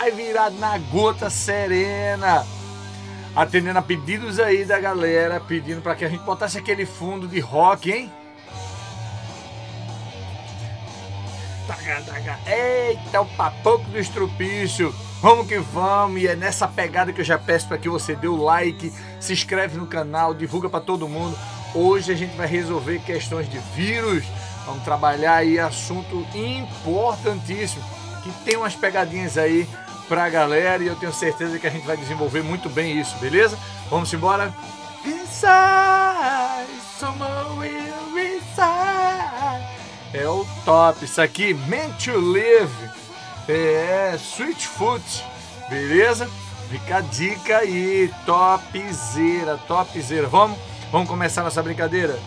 vai virar na gota serena. Atendendo a pedidos aí da galera, pedindo para que a gente botasse aquele fundo de rock, hein? Eita, o papoco do estrupício. Vamos que vamos, e é nessa pegada que eu já peço para que você dê o like, se inscreve no canal, divulga para todo mundo. Hoje a gente vai resolver questões de vírus, vamos trabalhar aí assunto importantíssimo, que tem umas pegadinhas aí para a galera e eu tenho certeza que a gente vai desenvolver muito bem isso, beleza? Vamos embora? Inside, somewhere inside. É o top, isso aqui, Meant to Live, é Sweet Foot, beleza? Fica a dica aí, topzera, topzera. Vamos, vamos começar nossa brincadeira?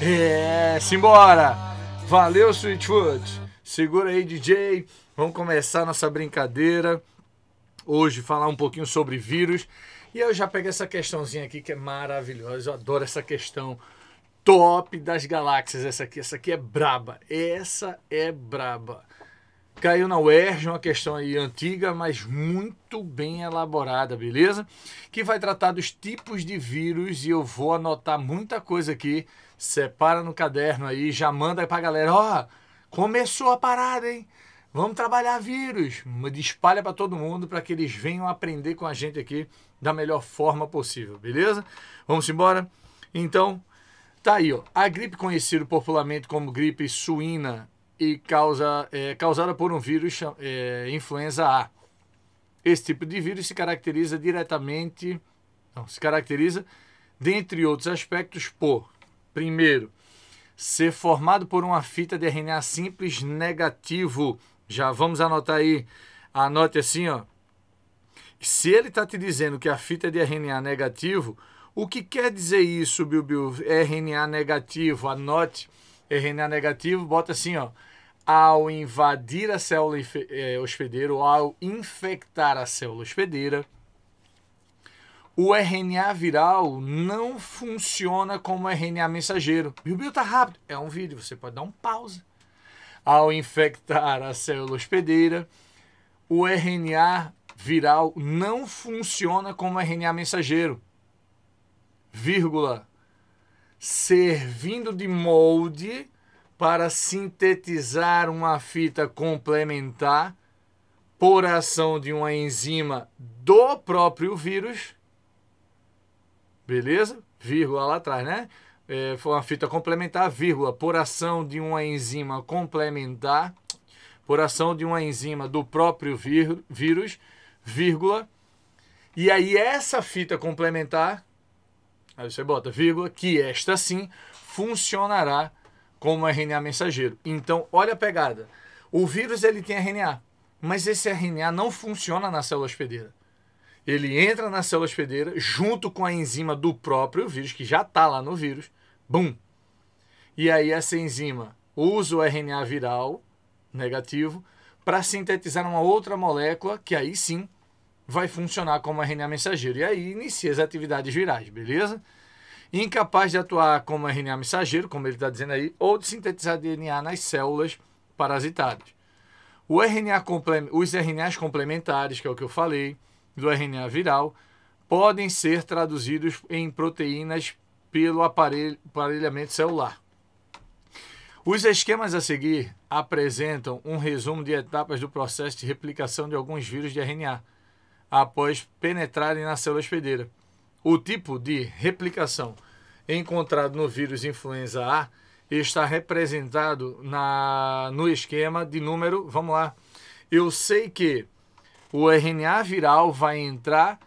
É, simbora! Valeu, Sweetfoot! Segura aí, DJ. Vamos começar nossa brincadeira. Hoje falar um pouquinho sobre vírus. E eu já peguei essa questãozinha aqui que é maravilhosa. Eu adoro essa questão top das galáxias essa aqui. Essa aqui é braba. Essa é braba. Caiu na UERJ, uma questão aí antiga, mas muito bem elaborada, beleza? Que vai tratar dos tipos de vírus e eu vou anotar muita coisa aqui. Separa no caderno aí, já manda aí pra galera. Ó, oh, Começou a parada, hein? Vamos trabalhar vírus. Espalha para todo mundo para que eles venham aprender com a gente aqui da melhor forma possível, beleza? Vamos embora? Então, tá aí, ó. A gripe conhecida popularmente como gripe suína e causa, é, causada por um vírus é, influenza A. Esse tipo de vírus se caracteriza diretamente, não, se caracteriza, dentre outros aspectos, por, primeiro, ser formado por uma fita de RNA simples negativo. Já vamos anotar aí, anote assim, ó. Se ele está te dizendo que a fita é de RNA negativo, o que quer dizer isso, Bilbil? RNA negativo, anote RNA negativo, bota assim, ó. Ao invadir a célula eh, hospedeira ou ao infectar a célula hospedeira, o RNA viral não funciona como RNA mensageiro. E o bio tá rápido. É um vídeo, você pode dar um pause. Ao infectar a célula hospedeira, o RNA viral não funciona como RNA mensageiro. Vírgula. Servindo de molde para sintetizar uma fita complementar por ação de uma enzima do próprio vírus beleza? Vírgula lá atrás, né? É, foi uma fita complementar, vírgula, por ação de uma enzima complementar, por ação de uma enzima do próprio vírus, vírgula. E aí essa fita complementar, aí você bota vírgula, que esta sim funcionará como RNA mensageiro. Então, olha a pegada. O vírus ele tem RNA, mas esse RNA não funciona na célula hospedeira ele entra na célula hospedeira junto com a enzima do próprio vírus, que já está lá no vírus, bum! E aí essa enzima usa o RNA viral negativo para sintetizar uma outra molécula que aí sim vai funcionar como RNA mensageiro. E aí inicia as atividades virais, beleza? Incapaz de atuar como RNA mensageiro, como ele está dizendo aí, ou de sintetizar DNA nas células parasitadas. O RNA os RNAs complementares, que é o que eu falei, do RNA viral podem ser traduzidos em proteínas pelo aparelho, aparelhamento celular. Os esquemas a seguir apresentam um resumo de etapas do processo de replicação de alguns vírus de RNA após penetrarem na célula hospedeira. O tipo de replicação encontrado no vírus influenza A está representado na, no esquema de número, vamos lá. Eu sei que o RNA viral vai entrar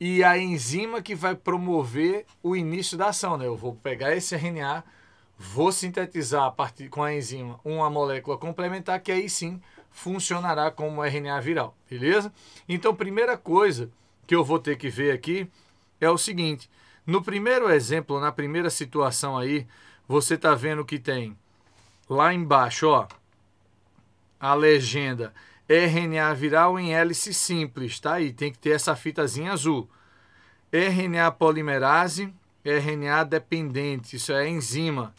e a enzima que vai promover o início da ação. Né? Eu vou pegar esse RNA, vou sintetizar a partir com a enzima uma molécula complementar que aí sim funcionará como RNA viral, beleza? Então, primeira coisa que eu vou ter que ver aqui é o seguinte: no primeiro exemplo, na primeira situação aí, você está vendo que tem lá embaixo, ó, a legenda RNA viral em hélice simples, tá aí, tem que ter essa fitazinha azul. RNA polimerase, RNA dependente, isso é enzima.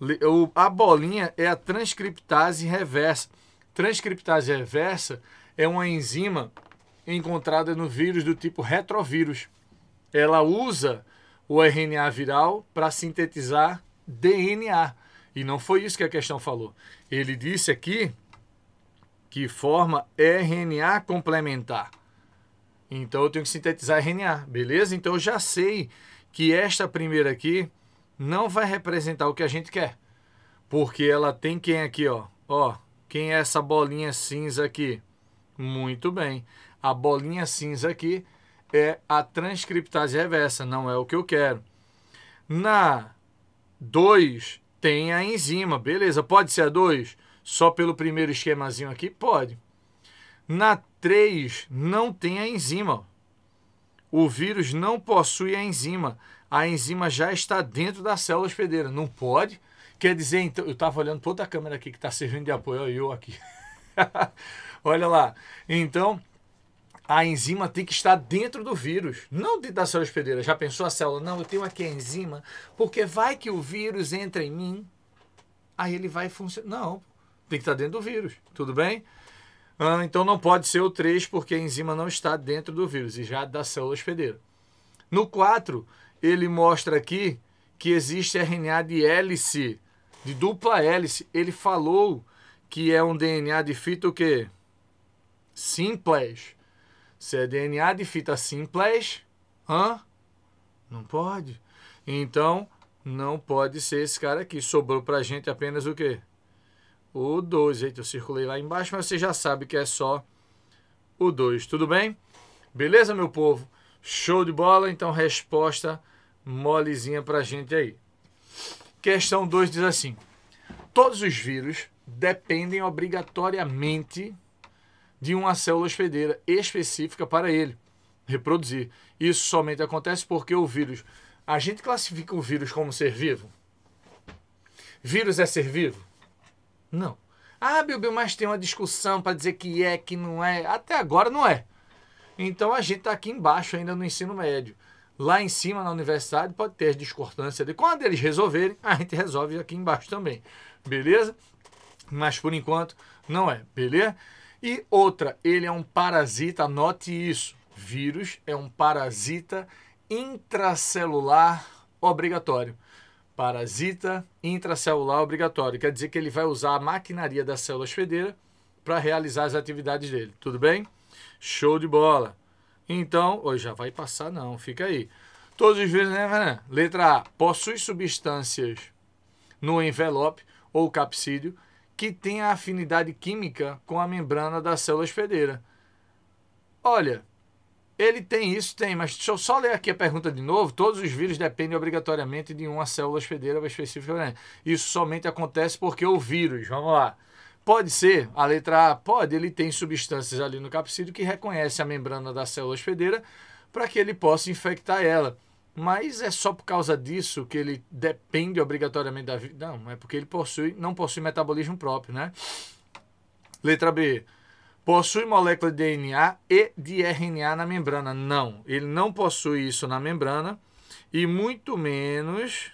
O, a bolinha é a transcriptase reversa. Transcriptase reversa é uma enzima encontrada no vírus do tipo retrovírus. Ela usa o RNA viral para sintetizar DNA. E não foi isso que a questão falou. Ele disse aqui que forma RNA complementar. Então eu tenho que sintetizar RNA, beleza? Então eu já sei que esta primeira aqui não vai representar o que a gente quer. Porque ela tem quem aqui, ó? Ó, quem é essa bolinha cinza aqui? Muito bem. A bolinha cinza aqui é a transcriptase reversa, não é o que eu quero. Na 2 tem a enzima, beleza? Pode ser a 2? só pelo primeiro esquemazinho aqui? Pode. Na 3, não tem a enzima. O vírus não possui a enzima. A enzima já está dentro da célula hospedeira. Não pode? Quer dizer, então, eu estava olhando para outra câmera aqui que está servindo de apoio, eu aqui. Olha lá. Então, a enzima tem que estar dentro do vírus, não dentro da célula hospedeira. Já pensou a célula? Não, eu tenho aqui a enzima, porque vai que o vírus entra em mim, aí ele vai funcionar. Não, tem que estar tá dentro do vírus, tudo bem? Ah, então não pode ser o 3, porque a enzima não está dentro do vírus e já da célula hospedeira. No 4, ele mostra aqui que existe RNA de hélice, de dupla hélice. Ele falou que é um DNA de fita o quê? Simples. Se é DNA de fita simples, hã? Não pode. Então, não pode ser esse cara aqui. Sobrou pra gente apenas o quê? o 2. Eita, eu circulei lá embaixo, mas você já sabe que é só o 2. Tudo bem? Beleza, meu povo? Show de bola? Então, resposta molezinha pra gente aí. Questão 2 diz assim: Todos os vírus dependem obrigatoriamente de uma célula hospedeira específica para ele reproduzir. Isso somente acontece porque o vírus. A gente classifica o vírus como ser vivo? Vírus é ser vivo? Não. Ah, Bilbil, mas tem uma discussão para dizer que é, que não é. Até agora não é. Então a gente está aqui embaixo ainda no ensino médio. Lá em cima, na universidade, pode ter discordância de quando eles resolverem, a gente resolve aqui embaixo também. Beleza? Mas por enquanto não é, beleza? E outra, ele é um parasita, note isso. Vírus é um parasita intracelular obrigatório parasita intracelular obrigatório. Quer dizer que ele vai usar a maquinaria da célula hospedeira para realizar as atividades dele. Tudo bem? Show de bola. Então, hoje já vai passar não, fica aí. Todos os vírus né, né? Letra A. Possui substâncias no envelope ou capsídeo que tenha afinidade química com a membrana da célula hospedeira. Olha, ele tem isso, tem, mas deixa eu só ler aqui a pergunta de novo. Todos os vírus dependem obrigatoriamente de uma célula hospedeira específica. Né? Isso somente acontece porque o vírus, vamos lá. Pode ser, a letra A, pode, ele tem substâncias ali no capsídeo que reconhece a membrana da célula hospedeira para que ele possa infectar ela. Mas é só por causa disso que ele depende obrigatoriamente da vida? Não, é porque ele possui, não possui metabolismo próprio, né? Letra B. Possui molécula de DNA e de RNA na membrana? Não, ele não possui isso na membrana e muito menos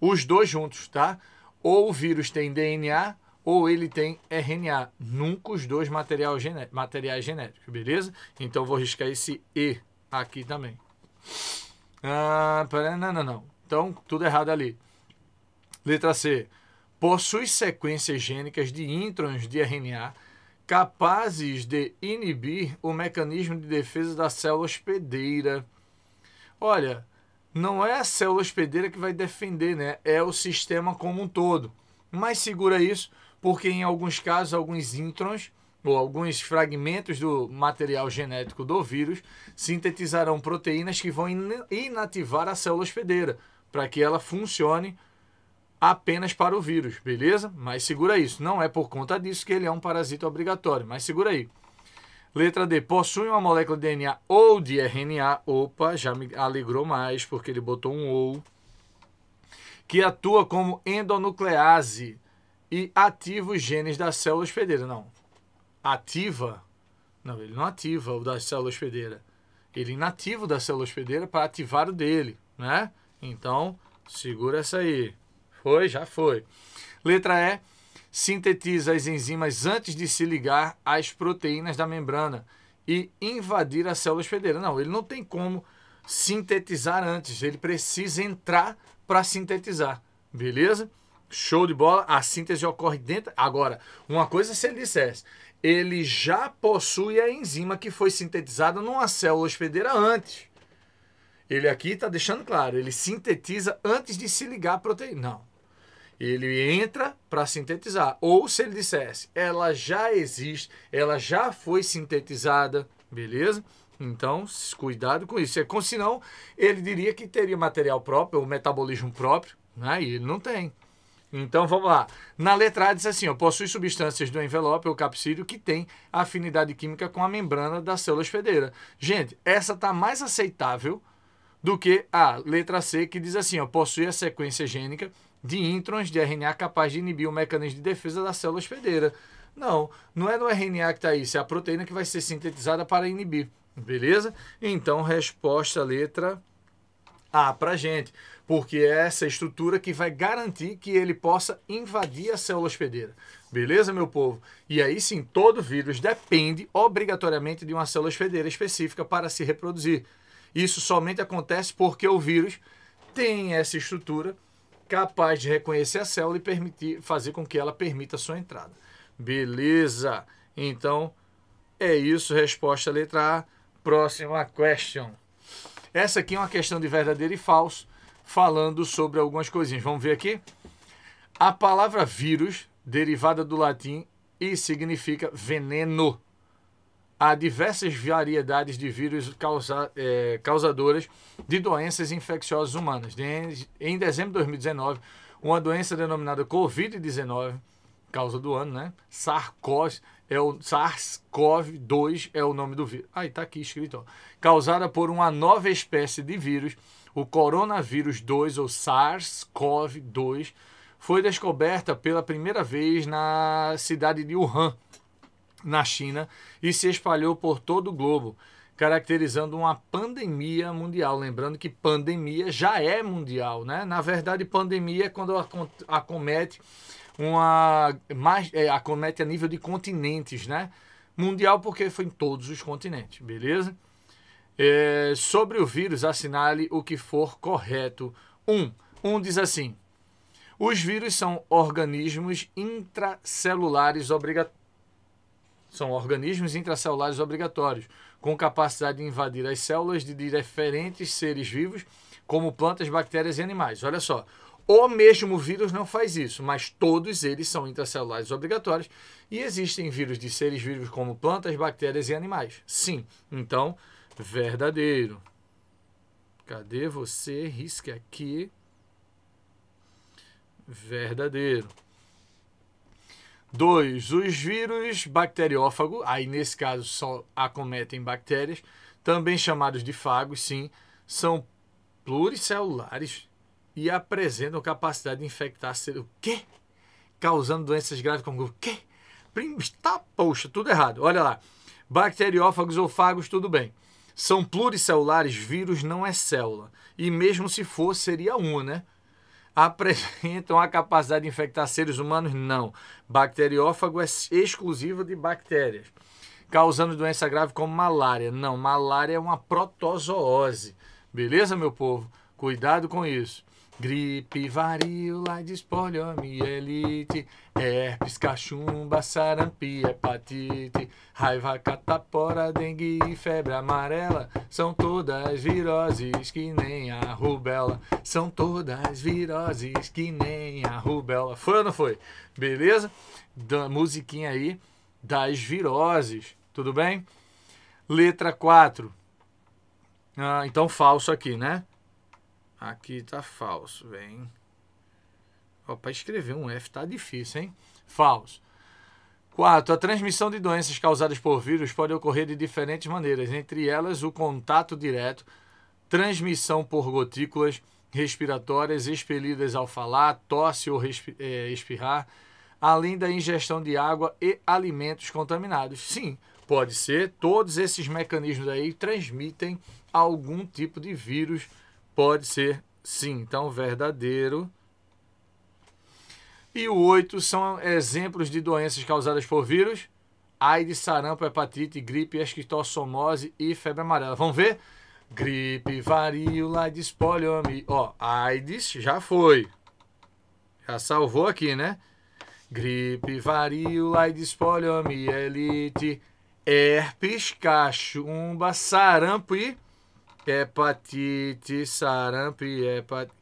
os dois juntos, tá? Ou o vírus tem DNA ou ele tem RNA. Nunca os dois material gené materiais genéticos, beleza? Então vou riscar esse E aqui também. Ah, não, não, não. Então tudo errado ali. Letra C. Possui sequências gênicas de introns de RNA capazes de inibir o mecanismo de defesa da célula hospedeira. Olha, não é a célula hospedeira que vai defender, né? É o sistema como um todo. Mas segura isso, porque em alguns casos, alguns introns ou alguns fragmentos do material genético do vírus sintetizarão proteínas que vão inativar a célula hospedeira para que ela funcione apenas para o vírus, beleza? Mas segura isso. Não é por conta disso que ele é um parasita obrigatório, mas segura aí. Letra D. Possui uma molécula de DNA ou de RNA. Opa, já me alegrou mais porque ele botou um ou. Que atua como endonuclease e ativa os genes da célula hospedeira. Não. Ativa? Não, ele não ativa o da célula hospedeira. Ele é inativa o da célula hospedeira para ativar o dele, né? Então, segura essa aí. Foi, já foi. Letra E sintetiza as enzimas antes de se ligar às proteínas da membrana e invadir a célula hospedeira. Não, ele não tem como sintetizar antes, ele precisa entrar para sintetizar. Beleza? Show de bola, a síntese ocorre dentro. Agora, uma coisa se ele dissesse, ele já possui a enzima que foi sintetizada numa célula hospedeira antes. Ele aqui está deixando claro, ele sintetiza antes de se ligar à proteína. Não, ele entra para sintetizar. Ou se ele dissesse, ela já existe, ela já foi sintetizada, beleza? Então, cuidado com isso. É como senão ele diria que teria material próprio, ou metabolismo próprio, né? E ele não tem. Então vamos lá. Na letra A diz assim: ó, possui substâncias do envelope ou capsídeo que têm afinidade química com a membrana da célula hospedeira. Gente, essa está mais aceitável do que a letra C, que diz assim: ó, possui a sequência gênica de introns de RNA capaz de inibir o mecanismo de defesa da célula hospedeira. Não, não é no RNA que está isso, é a proteína que vai ser sintetizada para inibir. Beleza? Então, resposta letra A para gente, porque é essa estrutura que vai garantir que ele possa invadir a célula hospedeira. Beleza, meu povo? E aí sim, todo vírus depende obrigatoriamente de uma célula hospedeira específica para se reproduzir. Isso somente acontece porque o vírus tem essa estrutura capaz de reconhecer a célula e permitir, fazer com que ela permita a sua entrada. Beleza. Então, é isso. Resposta letra A. Próxima question. Essa aqui é uma questão de verdadeiro e falso, falando sobre algumas coisinhas. Vamos ver aqui? A palavra vírus, derivada do latim, e significa veneno há diversas variedades de vírus causa, é, causadoras de doenças infecciosas humanas. Em dezembro de 2019, uma doença denominada Covid-19, causa do ano, né? SARS-CoV é o SARS-CoV-2 é o nome do vírus. Aí tá aqui escrito, ó. Causada por uma nova espécie de vírus, o coronavírus 2 ou SARS-CoV-2 foi descoberta pela primeira vez na cidade de Wuhan, na China e se espalhou por todo o globo, caracterizando uma pandemia mundial. Lembrando que pandemia já é mundial, né? Na verdade, pandemia é quando acomete uma mais é, acomete a nível de continentes, né? Mundial porque foi em todos os continentes, beleza? É, sobre o vírus, assinale o que for correto. Um, um diz assim: os vírus são organismos intracelulares obrigatórios são organismos intracelulares obrigatórios, com capacidade de invadir as células de diferentes seres vivos, como plantas, bactérias e animais. Olha só, o mesmo vírus não faz isso, mas todos eles são intracelulares obrigatórios e existem vírus de seres vivos como plantas, bactérias e animais. Sim, então, verdadeiro. Cadê você? Risque aqui. Verdadeiro. Dois, Os vírus bacteriófago, aí nesse caso só acometem bactérias, também chamados de fagos, sim, são pluricelulares e apresentam capacidade de infectar ser o quê? Causando doenças graves como o quê? Tá, poxa, tudo errado. Olha lá. Bacteriófagos ou fagos, tudo bem. São pluricelulares, vírus não é célula. E mesmo se for, seria uma, né? apresentam a capacidade de infectar seres humanos? Não. Bacteriófago é exclusivo de bactérias, causando doença grave como malária. Não, malária é uma protozoose. Beleza, meu povo? Cuidado com isso. Gripe, varíola, despoliomielite, herpes, cachumba, sarampi, hepatite, raiva, catapora, dengue e febre amarela são todas viroses que nem a rubela. São todas viroses que nem a rubela. Foi ou não foi? Beleza? Da musiquinha aí das viroses, tudo bem? Letra 4. Ah, então falso aqui, né? Aqui tá falso, vem. para escrever um F tá difícil, hein? Falso. 4. A transmissão de doenças causadas por vírus pode ocorrer de diferentes maneiras, entre elas o contato direto, transmissão por gotículas respiratórias expelidas ao falar, tosse ou é, espirrar, além da ingestão de água e alimentos contaminados. Sim, pode ser. Todos esses mecanismos aí transmitem algum tipo de vírus Pode ser sim. Então, verdadeiro. E o 8 são exemplos de doenças causadas por vírus. AIDS, sarampo, hepatite, gripe, esquistossomose e febre amarela. Vamos ver? Gripe, varíola, AIDS, poliomielite. Ó, AIDS já foi. Já salvou aqui, né? Gripe, varíola, AIDS, poliomielite, herpes, cachumba, sarampo e hepatite, sarampo, hepatite,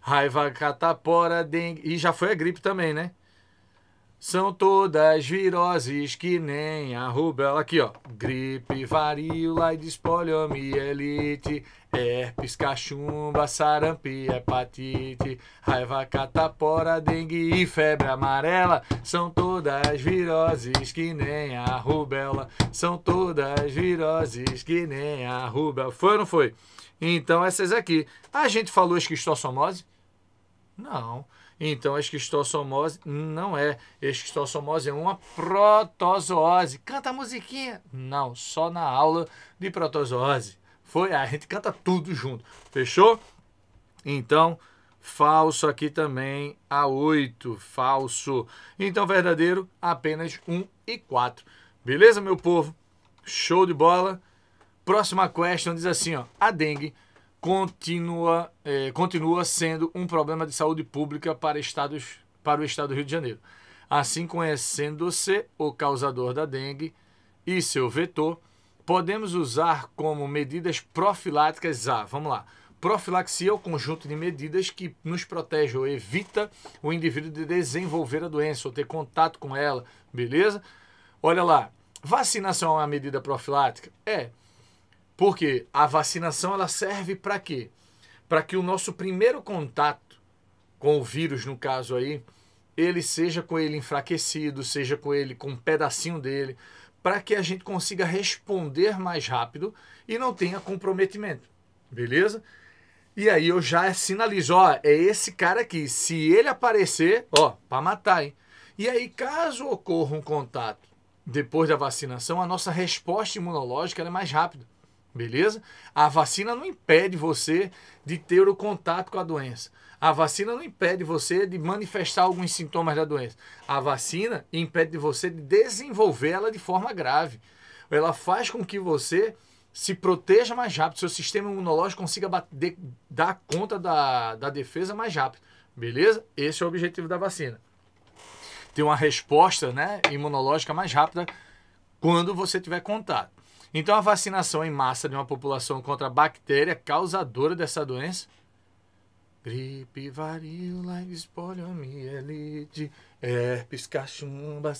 raiva, catapora, dengue. E já foi a gripe também, né? São todas viroses que nem a rubela. Aqui, ó. Gripe, varíola e despoliomielite, herpes, cachumba, sarampi, hepatite, raiva, catapora, dengue e febre amarela. São todas viroses que nem a rubela. São todas viroses que nem a rubela. Foi ou não foi? Então, essas aqui. A gente falou esquistossomose? Não. Não. Então, a esquistossomose não é. A esquistossomose é uma protozoose. Canta a musiquinha? Não, só na aula de protozoose. Foi, a gente canta tudo junto. Fechou? Então, falso aqui também, A8, falso. Então, verdadeiro, apenas 1 e 4. Beleza, meu povo? Show de bola. Próxima question diz assim, ó, a dengue continua, é, continua sendo um problema de saúde pública para, estados, para o estado do Rio de Janeiro. Assim, conhecendo-se o causador da dengue e seu vetor, podemos usar como medidas profiláticas a, vamos lá, profilaxia é o conjunto de medidas que nos protege ou evita o indivíduo de desenvolver a doença ou ter contato com ela, beleza? Olha lá, vacinação é uma medida profilática? É. Porque a vacinação ela serve para quê? Para que o nosso primeiro contato com o vírus, no caso aí, ele seja com ele enfraquecido, seja com ele com um pedacinho dele, para que a gente consiga responder mais rápido e não tenha comprometimento. Beleza? E aí eu já sinalizo, ó, é esse cara aqui, se ele aparecer, ó, para matar, hein? E aí caso ocorra um contato depois da vacinação, a nossa resposta imunológica é mais rápida beleza? A vacina não impede você de ter o contato com a doença. A vacina não impede você de manifestar alguns sintomas da doença. A vacina impede você de desenvolver ela de forma grave. Ela faz com que você se proteja mais rápido, seu sistema imunológico consiga bater, dar conta da, da defesa mais rápido. Beleza? Esse é o objetivo da vacina. Ter uma resposta né, imunológica mais rápida quando você tiver contato. Então a vacinação em massa de uma população contra a bactéria causadora dessa doença Gripe, varíola, espoliomielite, herpes, cachumba,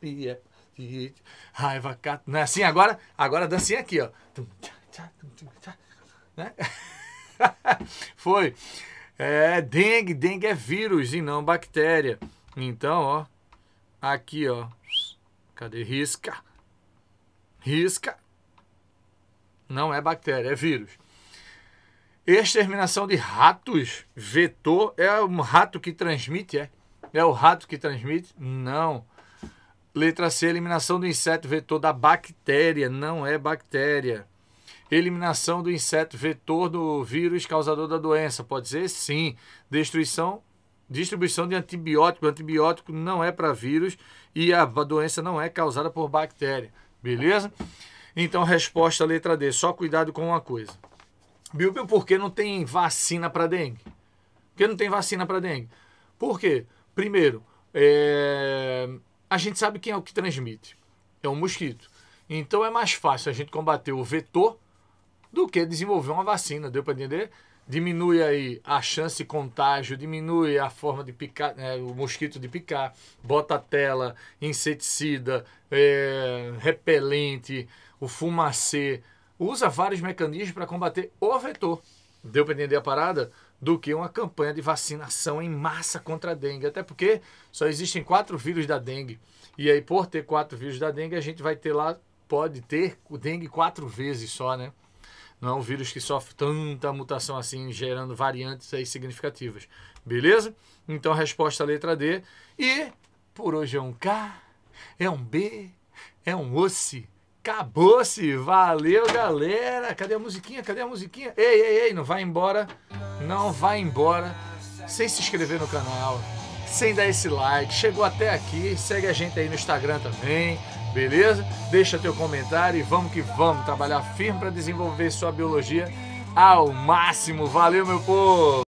hepatite, raiva, cat... Não é assim? Agora, agora dancinha aqui, ó. Né? Foi. É, dengue, dengue é vírus e não bactéria. Então, ó, aqui, ó. Cadê? Risca. Risca. Não é bactéria, é vírus. Exterminação de ratos. Vetor é um rato que transmite, é? É o rato que transmite? Não. Letra C, eliminação do inseto vetor da bactéria. Não é bactéria. Eliminação do inseto vetor do vírus causador da doença. Pode ser? Sim. Destruição, distribuição de antibiótico. antibiótico não é para vírus e a doença não é causada por bactéria. Beleza? Então, resposta letra D. Só cuidado com uma coisa. Bilbil, por que não tem vacina para dengue? Por que não tem vacina para dengue? Por quê? Primeiro, é... a gente sabe quem é o que transmite. É um mosquito. Então é mais fácil a gente combater o vetor do que desenvolver uma vacina, deu para entender? Diminui aí a chance de contágio, diminui a forma de picar, né, o mosquito de picar, bota tela, inseticida, é, repelente, o fumacê, usa vários mecanismos para combater o vetor. Deu para entender a parada? Do que uma campanha de vacinação em massa contra a dengue. Até porque só existem quatro vírus da dengue. E aí, por ter quatro vírus da dengue, a gente vai ter lá, pode ter o dengue quatro vezes só, né? Não é um vírus que sofre tanta mutação assim, gerando variantes aí significativas. Beleza? Então, resposta letra D. E por hoje é um K, é um B, é um OSI. Acabou-se! Valeu, galera! Cadê a musiquinha? Cadê a musiquinha? Ei, ei, ei, não vai embora! Não vai embora! Sem se inscrever no canal, sem dar esse like. Chegou até aqui, segue a gente aí no Instagram também, beleza? Deixa teu comentário e vamos que vamos trabalhar firme para desenvolver sua biologia ao máximo. Valeu, meu povo!